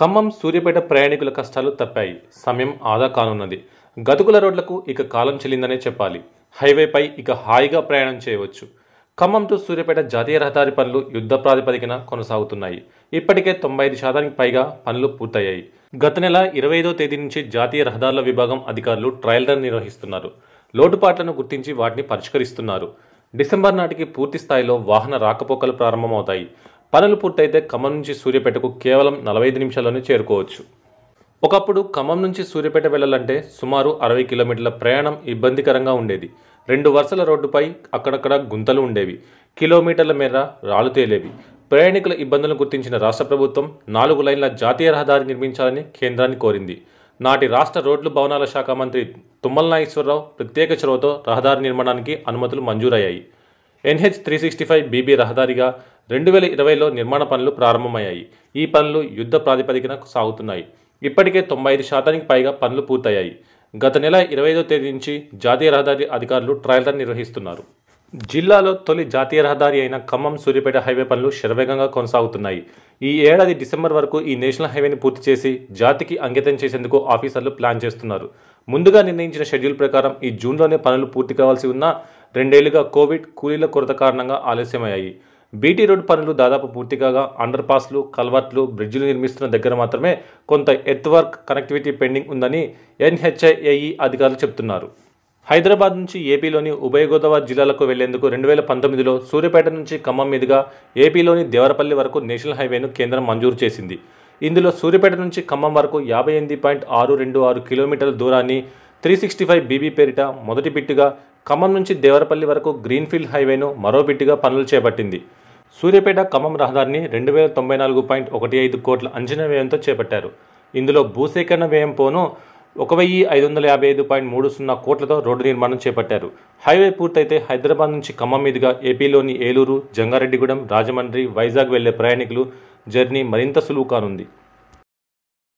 ఖమ్మం సూర్యపేట ప్రయాణికుల కష్టాలు తప్పాయి సమయం ఆదా కానున్నది గతుకుల రోడ్లకు ఇక కాలం చెల్లిందనే చెప్పాలి హైవేపై ఇక హాయిగా ప్రయాణం చేయవచ్చు ఖమ్మం టు సూర్యపేట జాతీయ రహదారి పనులు యుద్ధ ప్రాతిపదికన కొనసాగుతున్నాయి ఇప్పటికే తొంభై ఐదు శాతానికి పైగా పనులు పూర్తయ్యాయి గత నెల ఇరవై ఐదో తేదీ నుంచి జాతీయ రహదారుల విభాగం అధికారులు ట్రయల్ రన్ నిర్వహిస్తున్నారు లోటుపాట్లను గుర్తించి వాటిని పరిష్కరిస్తున్నారు డిసెంబర్ నాటికి పూర్తి స్థాయిలో వాహన రాకపోకలు ప్రారంభమవుతాయి పనులు పూర్తయితే ఖమ్మం నుంచి సూర్యపేటకు కేవలం నలభై ఐదు నిమిషాల్లోనే చేరుకోవచ్చు ఒకప్పుడు ఖమ్మం నుంచి సూర్యపేట వెళ్ళాలంటే సుమారు అరవై కిలోమీటర్ల ప్రయాణం ఇబ్బందికరంగా ఉండేది రెండు వరుసల రోడ్డుపై అక్కడక్కడ గుంతలు ఉండేవి కిలోమీటర్ల మేర రాళ్ళు తేలేవి ప్రయాణికుల ఇబ్బందులను గుర్తించిన రాష్ట్ర ప్రభుత్వం నాలుగు లైన్ల జాతీయ రహదారి నిర్మించాలని కేంద్రాన్ని కోరింది నాటి రాష్ట్ర రోడ్లు భవనాల శాఖ మంత్రి తుమ్మల నాగేశ్వరరావు ప్రత్యేక చొరవతో రహదారి నిర్మాణానికి అనుమతులు మంజూరయ్యాయి NH three sixty five BB రహదారిగా రెండు వేల ఇరవైలో నిర్మాణ పనులు ప్రారంభమయ్యాయి ఈ పనులు యుద్ధ ప్రాతిపదికన సాగుతున్నాయి ఇప్పటికే తొంభై ఐదు శాతానికి పైగా పనులు పూర్తయ్యాయి గత నెల ఇరవై ఐదో తేదీ నుంచి జాతీయ రహదారి అధికారులు ట్రయల్ రన్ నిర్వహిస్తున్నారు జిల్లాలో తొలి జాతీయ రహదారి అయిన ఖమ్మం సూర్యపేట హైవే పనులు శరవేగంగా కొనసాగుతున్నాయి ఈ ఏడాది డిసెంబర్ వరకు ఈ నేషనల్ హైవేని పూర్తి చేసి జాతికి అంకితం చేసేందుకు ఆఫీసర్లు ప్లాన్ చేస్తున్నారు ముందుగా నిర్ణయించిన షెడ్యూల్ ప్రకారం ఈ జూన్లోనే పనులు పూర్తి కావాల్సి ఉన్నా రెండేళ్లుగా కోవిడ్ కూలీల కొరత కారణంగా ఆలస్యమయ్యాయి బీటీ రోడ్ పనులు దాదాపు పూర్తిగా అండర్ పాస్లు కల్వర్ట్లు బ్రిడ్జ్లు నిర్మిస్తున్న దగ్గర మాత్రమే కొంత ఎత్వర్క్ కనెక్టివిటీ పెండింగ్ ఉందని ఎన్హెచ్ఐఏఈ అధికారులు చెబుతున్నారు హైదరాబాద్ నుంచి ఏపీలోని ఉభయ గోదావరి జిల్లాలకు వెళ్లేందుకు రెండు వేల పంతొమ్మిదిలో సూర్యపేట నుంచి ఖమ్మం మీదుగా ఏపీలోని దేవరపల్లి వరకు నేషనల్ హైవేను కేంద్రం మంజూరు చేసింది ఇందులో సూర్యపేట నుంచి ఖమ్మం వరకు యాభై ఎనిమిది పాయింట్ ఆరు రెండు ఆరు కిలోమీటర్ల దూరాన్ని త్రీ సిక్స్టీ ఫైవ్ బీబీ పేరిట మొదటి బిట్టుగా ఖమ్మం నుంచి దేవరపల్లి వరకు గ్రీన్ఫీల్డ్ హైవేను మరో బిట్టుగా పనులు చేపట్టింది సూర్యపేట ఖమ్మం రహదారిని రెండు వేల తొంభై నాలుగు పాయింట్ ఒకటి ఐదు కోట్ల అంచనా వ్యయంతో చేపట్టారు ఇందులో భూసేకరణ వ్యయం పోను ఒక వెయ్యి ఐదు వందల యాభై ఐదు పాయింట్ మూడు సున్నా కోట్లతో రోడ్డు నిర్మాణం చేపట్టారు హైవే పూర్తయితే హైదరాబాద్ నుంచి ఖమ్మం మీదుగా ఏపీలోని ఏలూరు జంగారెడ్డిగూడెం రాజమండ్రి వైజాగ్ వెళ్లే ప్రయాణికులు జర్నీ మరింత సులువు కానుంది